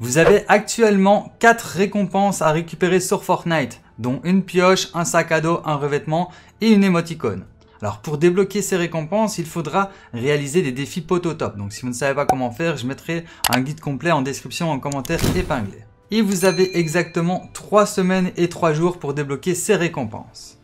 Vous avez actuellement 4 récompenses à récupérer sur Fortnite, dont une pioche, un sac à dos, un revêtement et une émoticône. Alors pour débloquer ces récompenses, il faudra réaliser des défis pot top. Donc si vous ne savez pas comment faire, je mettrai un guide complet en description en commentaire épinglé. Et vous avez exactement 3 semaines et 3 jours pour débloquer ces récompenses.